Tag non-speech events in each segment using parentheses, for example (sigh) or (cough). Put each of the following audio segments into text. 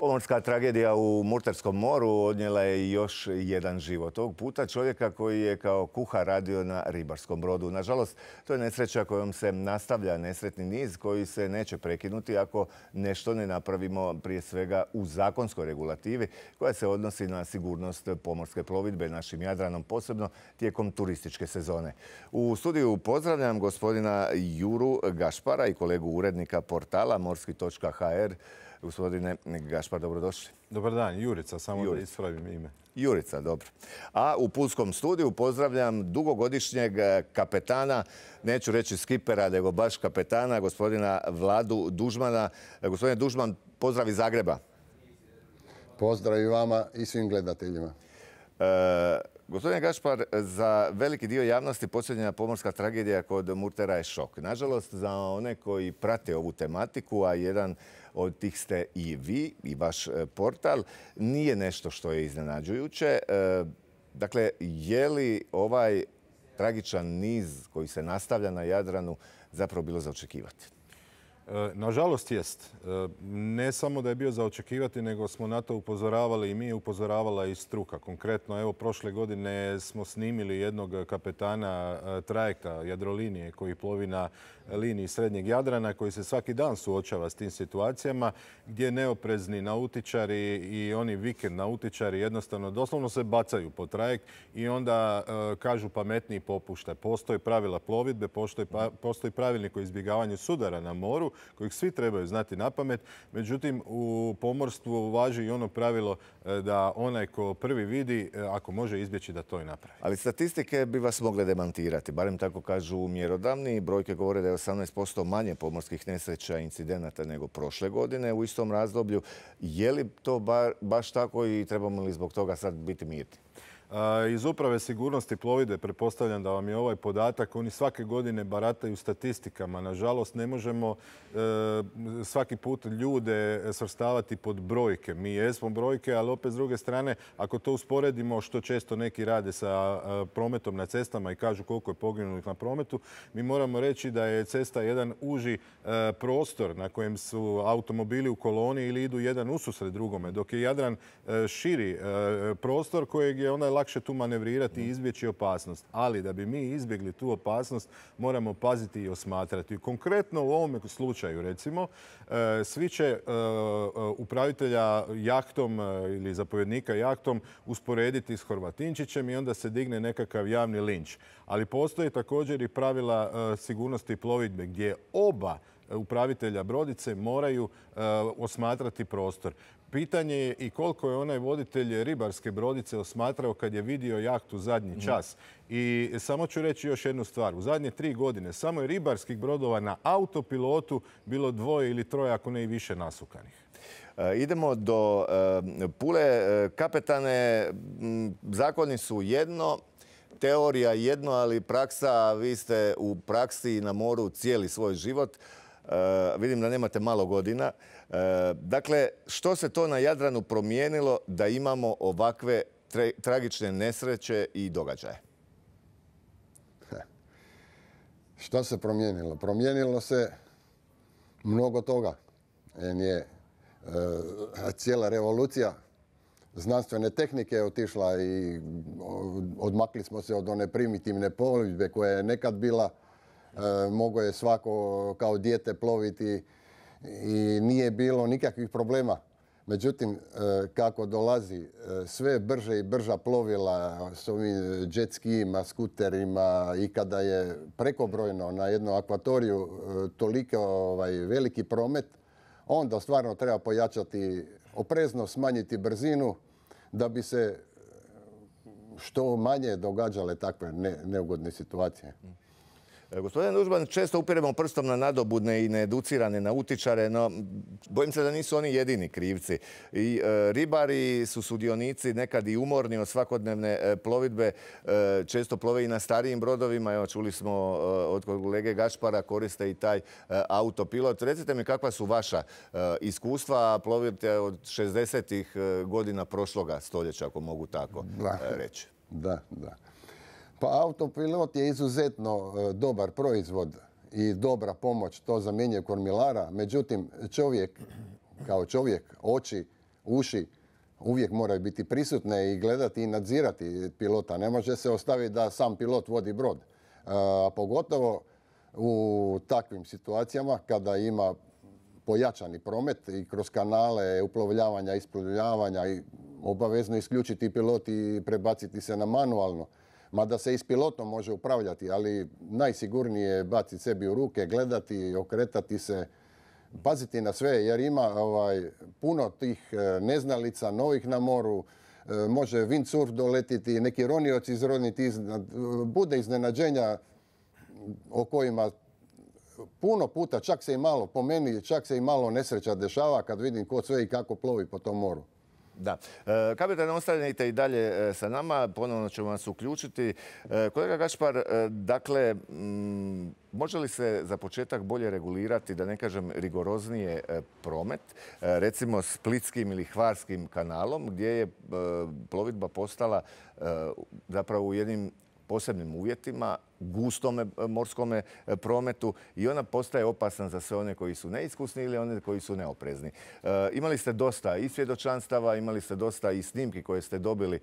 Pomorska tragedija u Murterskom moru odnijela je još jedan život. Ovog puta čovjeka koji je kao kuha radio na ribarskom brodu. Nažalost, to je nesreća kojom se nastavlja nesretni niz koji se neće prekinuti ako nešto ne napravimo prije svega u zakonskoj regulativi koja se odnosi na sigurnost pomorske plovidbe našim Jadranom, posebno tijekom turističke sezone. U studiju pozdravljam gospodina Juru Gašpara i kolegu urednika portala morski.hr Gospodine Gašpar, dobrodošli. Dobar dan, Jurica, samo da ispravim ime. Jurica, dobro. A u Pulskom studiju pozdravljam dugogodišnjeg eh, kapetana, neću reći skipera, nego baš kapetana, gospodina Vladu Dužmana. Eh, gospodine Dužman, pozdrav iz Zagreba. Pozdrav i vama i svim gledateljima. Eh, Gospodine Gašpar, za veliki dio javnosti posljednja pomorska tragedija kod Murtera je šok. Nažalost, za one koji prate ovu tematiku, a jedan od tih ste i vi i vaš e, portal, nije nešto što je iznenađujuće. E, dakle, je li ovaj tragičan niz koji se nastavlja na Jadranu zapravo bilo za očekivati? E, nažalost jest. E, ne samo da je bio za očekivati, nego smo na to upozoravali i mi je upozoravala i struka. Konkretno, evo, prošle godine smo snimili jednog kapetana e, trajekta Jadrolinije koji plovi na liniji Srednjeg Jadrana, koji se svaki dan suočava s tim situacijama gdje neoprezni nautičari i oni vikend nautičari jednostavno doslovno se bacaju po trajekt i onda kažu pametniji popušta. Postoje pravila plovidbe, pa, postoji pravilnik o izbjegavanju sudara na moru, kojeg svi trebaju znati na pamet. Međutim, u pomorstvu važi i ono pravilo e, da onaj ko prvi vidi, e, ako može izbjeći da to i napravi. Ali statistike bi vas mogle demantirati, barem tako kažu mjerodavni. Brojke govore da je 18% manje pomorskih nesreća i incidenata nego prošle godine u istom razdoblju. Je li to baš tako i trebamo li zbog toga sad biti mirni? Iz uprave sigurnosti plovide prepostavljam da vam je ovaj podatak. Oni svake godine barataju statistikama. Nažalost, ne možemo e, svaki put ljude svrstavati pod brojke. Mi jesmo brojke, ali opet s druge strane, ako to usporedimo što često neki rade sa e, prometom na cestama i kažu koliko je poginulih na prometu, mi moramo reći da je cesta jedan uži e, prostor na kojem su automobili u koloni ili idu jedan ususred drugome, dok je Jadran širi prostor kojeg je onaj lakše tu manevrirati i izbjeći opasnost. Ali da bi mi izbjegli tu opasnost, moramo paziti i osmatrati. Konkretno u ovome slučaju, recimo, e, svi će e, e, upravitelja jahtom ili zapovjednika jahtom usporediti s Horvatinčićem i onda se digne nekakav javni linč. Ali postoje također i pravila sigurnosti plovidbe gdje oba upravitelja brodice moraju e, osmatrati prostor. Pitanje je i koliko je onaj voditelj ribarske brodice osmatrao kad je vidio jahtu zadnji mhm. čas. I samo ću reći još jednu stvar. U zadnje tri godine samo je ribarskih brodova na autopilotu bilo dvoje ili troje, ako ne i više nasukanih. E, idemo do e, Pule. Kapetane, zakoni su jedno, teorija jedno, ali praksa, vi ste u praksi na moru cijeli svoj život. Eh, vidim da nemate malo godina. Eh, dakle, što se to na Jadranu promijenilo da imamo ovakve tragične nesreće i događaje? (laughs) Što se promijenilo? Promijenilo se mnogo toga. Je, eh, cijela revolucija znanstvene tehnike je otišla i odmakli smo se od one primitivne poljbe koja je nekad bila E, mogao je svako kao dijete ploviti i nije bilo nikakvih problema. Međutim, e, kako dolazi e, sve brže i brža plovila s ovim jet skijima, skuterima i kada je prekobrojno na jednu akvatoriju toliko ovaj, veliki promet, onda stvarno treba pojačati oprezno, smanjiti brzinu da bi se što manje događale takve neugodne situacije. E, Gospodin Dužban, često upiremo prstom na nadobudne i needucirane nautičare, no bojim se da nisu oni jedini krivci. E, ribari su sudionici nekad i umorni od svakodnevne e, plovidbe. često plove i na starijim brodovima. Evo, čuli smo od kolege Gašpara koriste i taj autopilot. Recite mi kakva su vaša iskustva. Plovite od 60. godina prošloga stoljeća, ako mogu tako reći. Da, da. Pa autopilot je izuzetno e, dobar proizvod i dobra pomoć, to zamjenjuje kormilara. Međutim, čovjek, kao čovjek, oči, uši, uvijek moraju biti prisutne i gledati i nadzirati pilota. Ne može se ostaviti da sam pilot vodi brod. E, a pogotovo u takvim situacijama kada ima pojačani promet i kroz kanale uplovljavanja, isplovljavanja i obavezno isključiti pilot i prebaciti se na manualno. Mada se i s pilotom može upravljati, ali najsigurnije je baciti sebi u ruke, gledati, okretati se, paziti na sve, jer ima ovaj, puno tih e, neznalica novih na moru, e, može windsurf doletiti, neki ronioc izroniti, e, bude iznenađenja o kojima puno puta, čak se i malo, po meni, čak se i malo nesreća dešava kad vidim ko sve i kako plovi po tom moru. Da. E, Kapitan, ne ostanite i dalje e, sa nama. Ponovno ćemo vas uključiti. E, kolega Gašpar, dakle, mm, može li se za početak bolje regulirati, da ne kažem rigoroznije, promet? recimo Splitskim ili Hvarskim kanalom, gdje je plovidba postala zapravo u jednim posebnim uvjetima, gustome e, morskome e, prometu i ona postaje opasan za sve one koji su neiskusni ili one koji su neoprezni. E, imali ste dosta i svjedočanstava, imali ste dosta i snimki koje ste dobili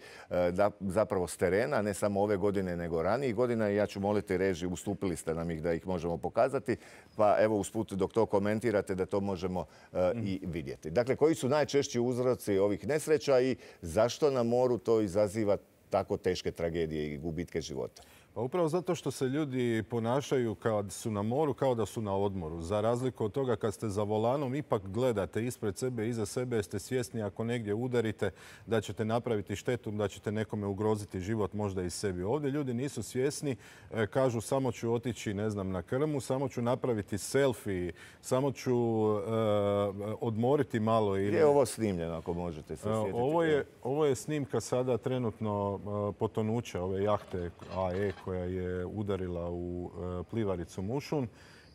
zapravo s terena, ne samo ove godine nego ranijih godina i ja ću moliti reži, ustupili ste nam ih da ih možemo pokazati, pa evo usput dok to komentirate da to možemo mhm. i vidjeti. Dakle, koji su najčešći uzroci ovih nesreća i zašto na moru to izaziva tako teške tragedije i gubitke života. Pa upravo zato što se ljudi ponašaju kad su na moru kao da su na odmoru. Za razliku od toga kad ste za volanom ipak gledate ispred sebe, iza sebe ste svjesni ako negdje udarite da ćete napraviti štetu, da ćete nekome ugroziti život možda i sebi. Ovdje ljudi nisu svjesni, e, kažu samo ću otići ne znam na krmu, samo ću napraviti selfie, samo ću e, odmoriti malo. je ovo snimljeno ako možete e, Ovo je, snimka sada trenutno potonuća ove jahte AE koja je udarila u e, plivaricu Mušun.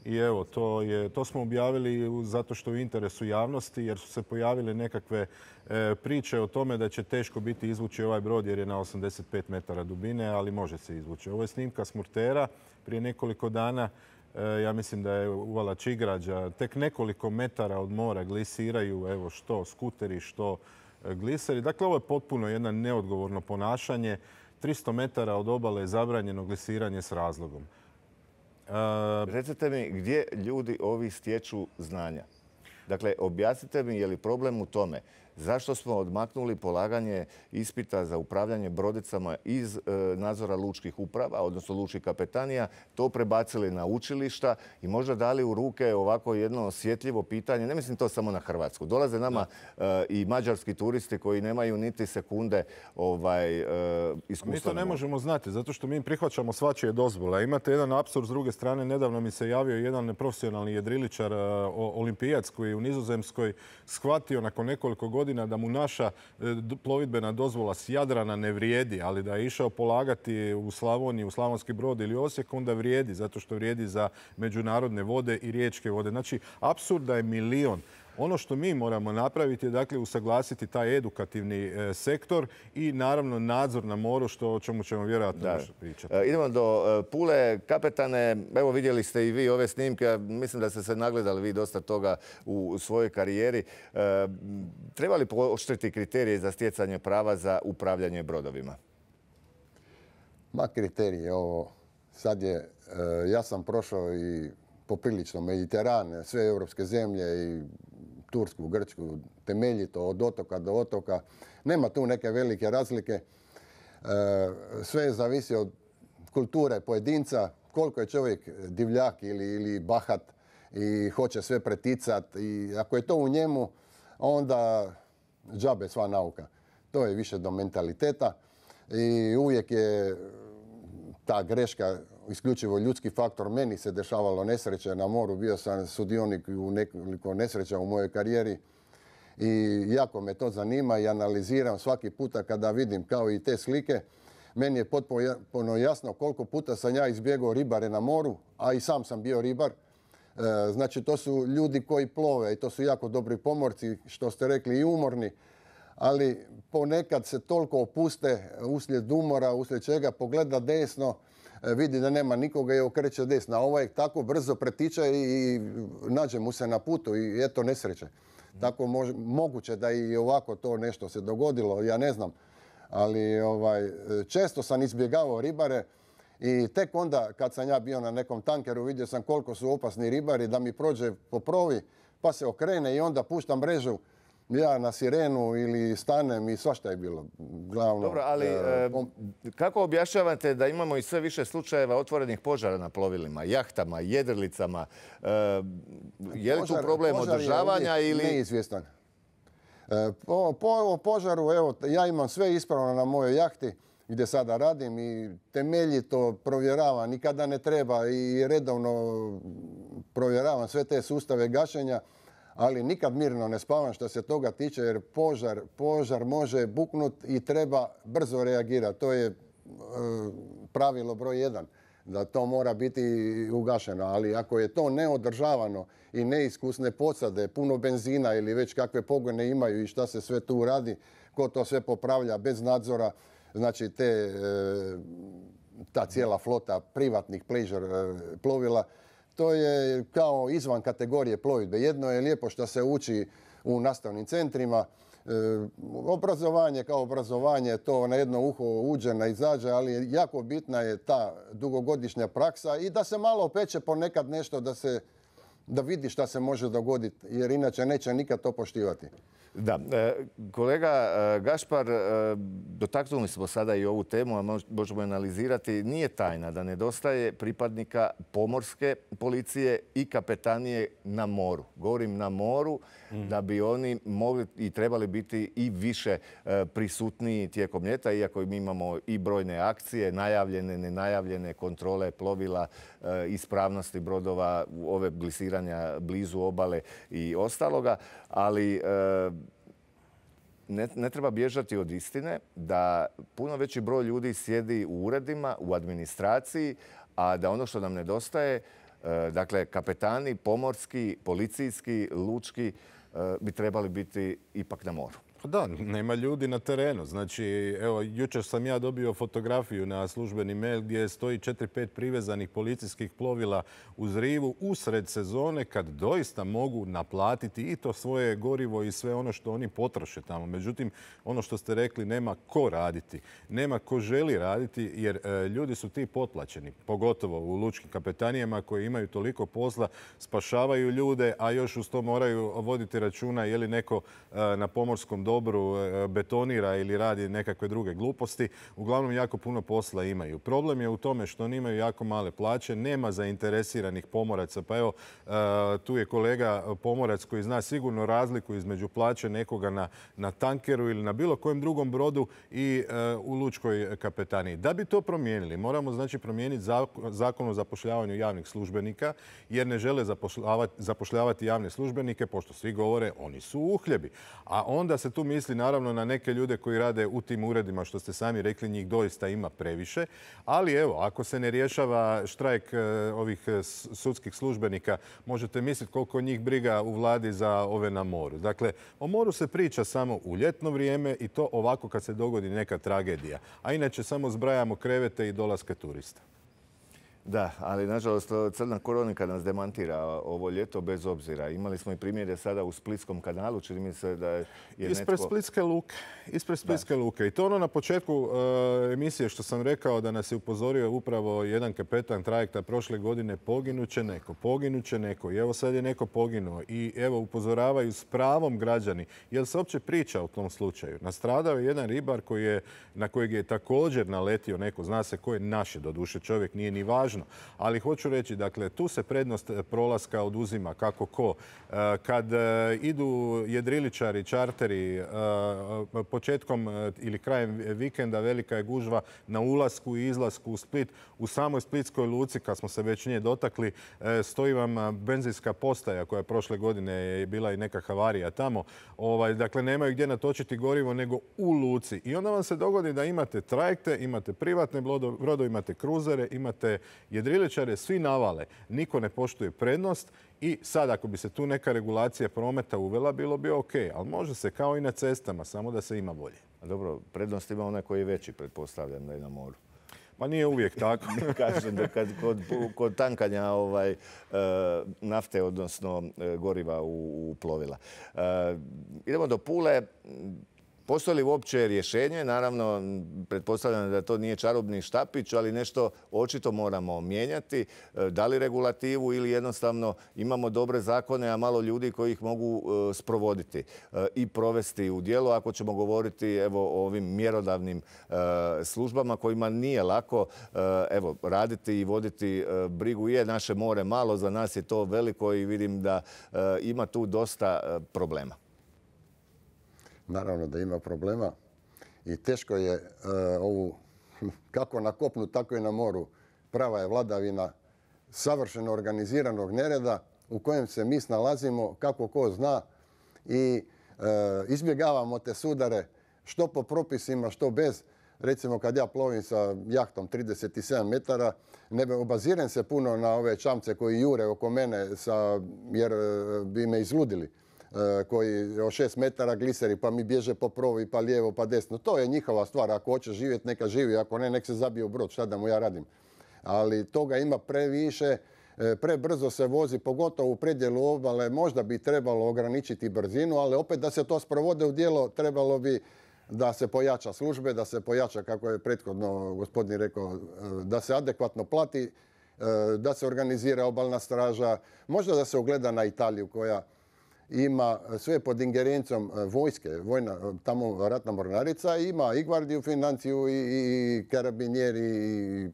I evo, to, je, to smo objavili zato što je u interesu javnosti jer su se pojavile nekakve e, priče o tome da će teško biti izvući ovaj brod jer je na 85 metara dubine, ali može se izvući. Ovo je snimka smurtera prije nekoliko dana. E, ja mislim da je uvala Čigrađa. Tek nekoliko metara od mora glisiraju evo što skuteri, što gliseri. Dakle, ovo je potpuno jedno neodgovorno ponašanje. 300 metara od obale je zabranjeno glisiranje s razlogom. E, Recite mi gdje ljudi ovi stječu znanja? Dakle, objasnite mi je li problem u tome Zašto smo odmaknuli polaganje ispita za upravljanje brodicama iz e, nadzora lučkih uprava, odnosno lučkih kapetanija, to prebacili na učilišta i možda dali u ruke ovako jedno osjetljivo pitanje. Ne mislim to samo na Hrvatsku. Dolaze nama e, i mađarski turisti koji nemaju niti sekunde ovaj, e, iskustva. Mi to ne možemo znati, zato što mi prihvaćamo svačije dozvola. Imate jedan apsurd s druge strane. Nedavno mi se javio jedan profesionalni jedriličar, olimpijac koji je u Nizozemskoj shvatio nakon nekoliko godina godina da mu naša e, plovidbena dozvola s Jadrana ne vrijedi, ali da je išao polagati u Slavoniju, u Slavonski brod ili Osijek, onda vrijedi, zato što vrijedi za međunarodne vode i riječke vode. Znači, apsurda je milion. Ono što mi moramo napraviti je dakle usaglasiti taj edukativni e, sektor i naravno nadzor na moru, što o čemu ćemo vjerojatno pričati. E, idemo do e, Pule. Kapetane, evo vidjeli ste i vi ove snimke, mislim da ste se nagledali vi dosta toga u svojoj karijeri. Treba li poštriti kriterije za stjecanje prava za upravljanje brodovima? Ma kriterije, ovo sad je, ja sam prošao i poprilično Mediteran, sve europske zemlje i Tursku, Grčku, temeljito od otoka do otoka. Nema tu neke velike razlike. E, sve zavisi od kulture pojedinca, koliko je čovjek divljak ili, ili bahat i hoće sve preticat. I ako je to u njemu, onda džabe sva nauka. To je više do mentaliteta i uvijek je ta greška isključivo ljudski faktor. Meni se dešavalo nesreće na moru, bio sam sudionik u nekoliko nesreća u mojoj karijeri i jako me to zanima i analiziram svaki puta kada vidim kao i te slike. Meni je potpuno jasno koliko puta sam ja izbjegao ribare na moru, a i sam sam bio ribar. E, znači to su ljudi koji plove i to su jako dobri pomorci, što ste rekli i umorni, ali ponekad se toliko opuste uslijed umora, uslijed čega pogleda desno, E, vidi da nema nikoga i okreće desna A ovaj tako brzo pretiče i nađe mu se na putu i eto nesreće. Tako moguće da i ovako to nešto se dogodilo, ja ne znam. Ali ovaj, često sam izbjegavao ribare i tek onda kad sam ja bio na nekom tankeru vidio sam koliko su opasni ribari da mi prođe po provi pa se okrene i onda puštam mrežu ja na sirenu ili stanem i svašta je bilo. Glavno, Dobro, ali eh, eh, kako objašnjavate da imamo i sve više slučajeva otvorenih požara na plovilima, jahtama, jedrlicama? Eh, je li tu problem održavanja ili... Neizvjestan. E, po, po požaru, evo, ja imam sve ispravno na mojoj jahti gdje sada radim i temeljito provjeravam, nikada ne treba i redovno provjeravam sve te sustave gašenja ali nikad mirno ne spavam što se toga tiče jer požar, požar može buknut i treba brzo reagirati. To je e, pravilo broj jedan da to mora biti ugašeno, ali ako je to neodržavano i neiskusne posade, puno benzina ili već kakve pogone imaju i šta se sve tu radi, ko to sve popravlja bez nadzora, znači te, e, ta cijela flota privatnih e, plovila to je kao izvan kategorije plovidbe. Jedno je lijepo što se uči u nastavnim centrima, e, obrazovanje kao obrazovanje, to na jedno uho uđe, na izađe, ali jako bitna je ta dugogodišnja praksa i da se malo peče ponekad nešto da se da vidi šta se može dogoditi, jer inače neće nikad to poštivati. Da, e, kolega e, Gašpar, e, dotaknuli smo sada i ovu temu, a možemo analizirati. Nije tajna da nedostaje pripadnika pomorske policije i kapetanije na moru. Govorim na moru mhm. da bi oni mogli i trebali biti i više prisutniji tijekom ljeta, iako mi imamo i brojne akcije, najavljene, nenajavljene, kontrole plovila, Eh, ispravnosti brodova, ove glisiranja blizu obale i ostaloga, ali eh, ne, treba bježati od istine da puno veći broj ljudi sjedi u uredima, u administraciji, a da ono što nam nedostaje, eh, dakle kapetani, pomorski, policijski, lučki, bi trebali biti ipak na moru. Pa da, nema ljudi na terenu. Znači, evo, jučer sam ja dobio fotografiju na službeni mail gdje stoji 4-5 privezanih policijskih plovila uz rivu usred sezone kad doista mogu naplatiti i to svoje gorivo i sve ono što oni potroše tamo. Međutim, ono što ste rekli, nema ko raditi. Nema ko želi raditi jer e, ljudi su ti potplaćeni, pogotovo u lučkim kapetanijama koji imaju toliko posla, spašavaju ljude, a još uz to moraju voditi računa je li neko e, na pomorskom dobu dobru e, betonira ili radi nekakve druge gluposti. Uglavnom jako puno posla imaju. Problem je u tome što oni imaju jako male plaće, nema zainteresiranih pomoraca. Pa evo, e, tu je kolega pomorac koji zna sigurno razliku između plaće nekoga na, tankeru ili na bilo kojem drugom brodu i e, u Lučkoj kapetaniji. Da bi to promijenili, moramo znači promijeniti zakon o zapošljavanju javnih službenika jer ne žele zapošljavati javne službenike, pošto svi govore oni su uhljebi. A onda se tu misli naravno na neke ljude koji rade u tim uredima, što ste sami rekli, njih doista ima previše. Ali evo, ako se ne rješava štrajk e, ovih e, sudskih službenika, možete misliti koliko njih briga u vladi za ove na moru. Dakle, o moru se priča samo u ljetno vrijeme i to ovako kad se dogodi neka tragedija. A inače samo zbrajamo krevete i dolaske turista. Da, ali nažalost crna koronika nas demantira ovo ljeto bez obzira. Imali smo i primjere sada u Splitskom kanalu, čini mi se da je netko... Ispred Splitske luke. Ispred Splitske luke. I to ono na početku e, emisije što sam rekao da nas je upozorio upravo jedan kapetan trajekta prošle godine poginuće neko, poginuće neko. I evo sad je neko poginuo i evo upozoravaju s pravom građani. Jel se uopće priča o tom slučaju? Nastradao je jedan ribar koji je, na kojeg je također naletio neko, zna se ko je naše doduše čovjek, nije ni važno ali hoću reći, dakle, tu se prednost e, prolaska oduzima, kako ko. E, kad e, idu jedriličari, čarteri, početkom ili krajem vikenda velika je gužva na ulasku i izlasku u Split. U samoj Splitskoj luci, kad smo se već nije dotakli, stoji vam benzinska postaja koja je prošle godine bila i neka havarija tamo. Ovaj, dakle, nemaju gdje natočiti gorivo nego u luci. I onda vam se dogodi da imate trajekte, imate privatne brodo, imate kruzere, imate Jedriličare svi navale, niko ne poštuje prednost i sad ako bi se tu neka regulacija prometa uvela, bilo bi ok, ali može se kao i na cestama, samo da se ima bolje. Dobro, prednost ima onaj koji je veći, pretpostavljam da je na moru. Pa nije uvijek tako. (laughs) Kažem da kod, tankanja ovaj, e, nafte, odnosno e, goriva u, plovila. E, idemo do Pule. Postoji li uopće rješenje? Naravno, pretpostavljam da to nije čarobni štapić, ali nešto očito moramo mijenjati. E, da li regulativu ili jednostavno imamo dobre zakone, a malo ljudi koji ih mogu e, sprovoditi e, i provesti u dijelo. Ako ćemo govoriti evo, o ovim mjerodavnim službama kojima nije lako evo, raditi i voditi brigu. Je naše more malo, za nas je to veliko i vidim da ima tu dosta problema naravno da ima problema i teško je e, ovu, (laughs) kako na kopnu, tako i na moru. Prava je vladavina savršeno organiziranog nereda u kojem se mi snalazimo kako ko zna i e, izbjegavamo te sudare što po propisima, što bez. Recimo kad ja plovim sa jahtom 37 metara, ne obazirem se puno na ove čamce koji jure oko mene jer e, bi me izludili. E, koji o šest metara gliseri, pa mi bježe po provi, pa lijevo, pa desno. To je njihova stvar. Ako hoće živjeti, neka živi. Ako ne, nek se zabije u brod. Šta da mu ja radim? Ali toga ima previše. E, prebrzo se vozi, pogotovo u predjelu obale. Možda bi trebalo ograničiti brzinu, ali opet da se to sprovode u dijelo, trebalo bi da se pojača službe, da se pojača, kako je prethodno gospodin rekao, e, da se adekvatno plati, da se organizira obalna straža. Možda da se ugleda na Italiju koja ima e, sve pod ingerencom e, vojske, e, tamo ratna mornarica, ima i gvardiju financiju i, karabinjer karabinjeri i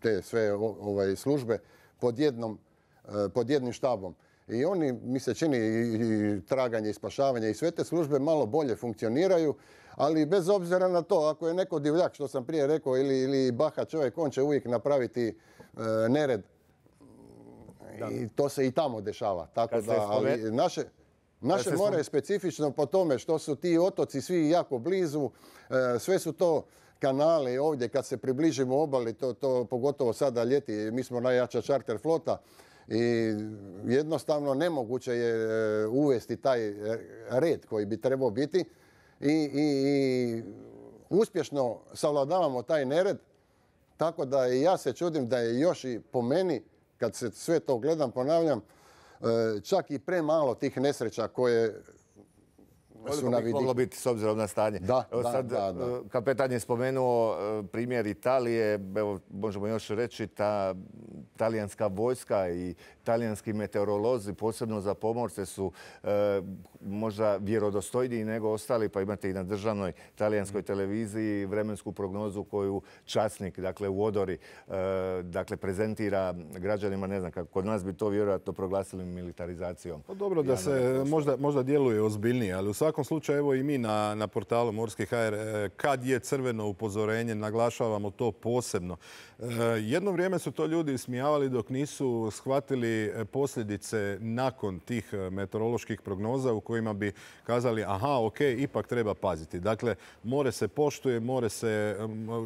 te sve ovaj, službe pod, jednim štabom. I oni, mi se čini, i traganje i spašavanje i sve te službe malo bolje funkcioniraju, ali bez obzira na to, ako je neko divljak, što sam prije rekao, ili, ili baha čovjek, on će uvijek napraviti nered i to se i tamo dešava. Tako da, ali naše... Naše more je specifično po tome što su ti otoci svi jako blizu, e, sve su to kanale ovdje kad se približimo obali, to, to pogotovo sada ljeti, mi smo najjača čarter flota i jednostavno nemoguće je e, uvesti taj red koji bi trebao biti i, i uspješno savladavamo taj nered, tako da i ja se čudim da je još i po meni kad se sve to gledam, ponavljam, e, čak i premalo tih nesreća koje su na moglo biti s obzirom na stanje. Da, da, e, da. Kapetan je spomenuo e, primjer Italije, evo možemo još reći ta talijanska vojska i talijanski meteorolozi, posebno za pomorce, su možda vjerodostojniji nego ostali, pa imate i na državnoj talijanskoj mm. televiziji vremensku prognozu koju časnik, dakle u odori, e, dakle prezentira građanima, ne znam kako, kod nas bi to vjerojatno proglasili militarizacijom. Pa dobro da se možda, djeluje ozbiljnije, ali u svakom slučaju evo i mi na, portalu Morski HR e, kad je crveno upozorenje, naglašavamo to posebno. E, jedno vrijeme su to ljudi smijavali dok nisu shvatili posljedice nakon tih meteoroloških prognoza u kojima bi kazali aha, ok, ipak treba paziti. Dakle, more se poštuje, more se,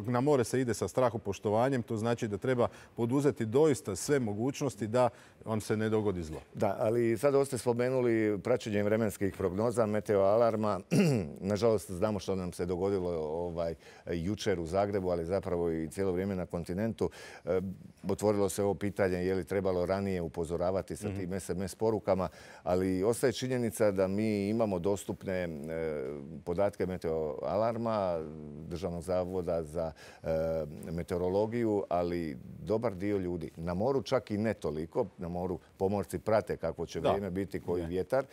na more se ide sa strahopoštovanjem, to znači da treba poduzeti doista sve mogućnosti da vam se ne dogodi zlo. Da, ali sad ste spomenuli praćenje vremenskih prognoza, alarma, (clears throat) Nažalost, znamo što nam se dogodilo ovaj, jučer u Zagrebu, ali zapravo i cijelo vrijeme na kontinentu. E, otvorilo se ovo pitanje je li trebalo ranije upozoravati sa mhm. tim SMS porukama, ali ostaje činjenica da mi imamo dostupne e, podatke podatke alarma Državnog zavoda za e, meteorologiju, ali dobar dio ljudi, na moru čak i ne toliko, na moru pomorci prate kako će vrijeme biti, koji vjetar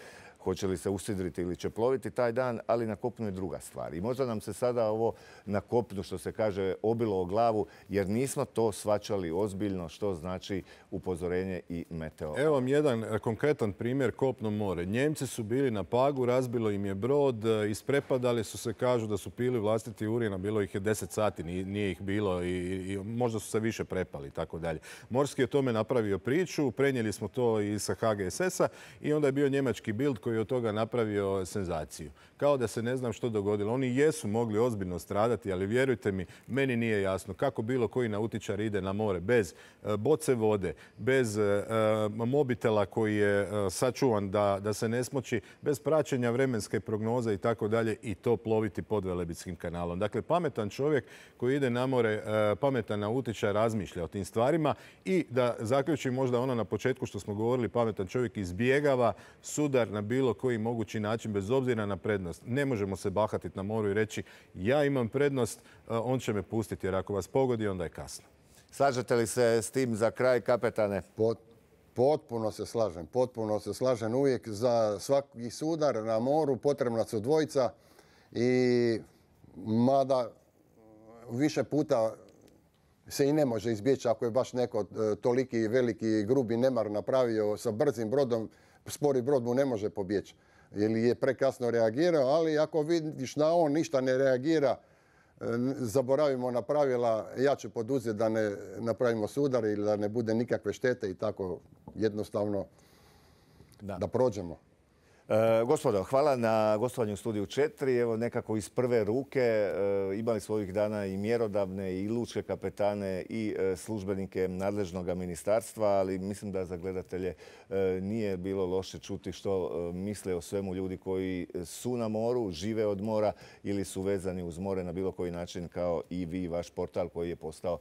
hoće li se usidriti ili će ploviti taj dan, ali na kopnu je druga stvar. I možda nam se sada ovo na kopnu, što se kaže, obilo o glavu, jer nismo to svačali ozbiljno što znači upozorenje i meteo. Evo vam jedan e, konkretan primjer kopno more. Njemci su bili na pagu, razbilo im je brod, e, isprepadali su se, kažu da su pili vlastiti urina. bilo ih je 10 sati, nije ih bilo i, možda su se više prepali tako dalje. Morski je tome napravio priču, prenijeli smo to i sa HGSS-a i onda je bio njemački bild koji i od toga napravio senzaciju. Kao da se ne znam što dogodilo. Oni jesu mogli ozbiljno stradati, ali vjerujte mi, meni nije jasno kako bilo koji nautičar ide na more bez e, boce vode, bez e, e, mobitela koji je sačuvan da, se ne smoći, bez praćenja vremenske prognoze i tako dalje i to ploviti pod Velebitskim kanalom. Dakle, pametan čovjek koji ide na more, pametan nautičar razmišlja o tim stvarima i da zaključim možda ono na početku što smo govorili, pametan čovjek izbjegava sudar na bilo bilo koji mogući način, bez obzira na prednost. Ne možemo se bahatiti na moru i reći ja imam prednost, eh, on će me pustiti jer ako vas pogodi onda je kasno. Slažete li se s tim za kraj, kapetane? potpuno se slažem, potpuno se slažem. Uvijek za svaki sudar na moru potrebna su dvojica i mada više puta se i ne može izbjeći ako je baš neko eh, toliki veliki grubi nemar napravio sa brzim brodom spori brod mu ne može pobjeći ili je prekasno reagirao, ali ako vidiš na on ništa ne reagira, e, zaboravimo na pravila, ja ću poduzeti da ne napravimo sudar ili da ne bude nikakve štete i tako jednostavno da prođemo. E, gospodo, hvala na gostovanju u studiju 4. Evo nekako iz prve ruke e, imali svojih ovih dana i mjerodavne i lučke kapetane i e, službenike nadležnog ministarstva, ali mislim da za gledatelje nije bilo loše čuti što misle o svemu ljudi koji su na moru, žive od mora ili su vezani uz more na bilo koji način kao i vi, vaš portal koji je postao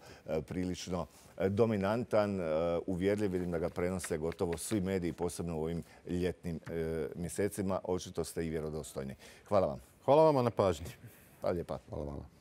prilično E, dominantan, e, uvjerljiv, vidim da ga prenose gotovo svi mediji, posebno u ovim ljetnim e, mjesecima. Očito ste i vjerodostojni. Hvala vam. Hvala vam na pažnji. Hvala lijepa. Hvala vam.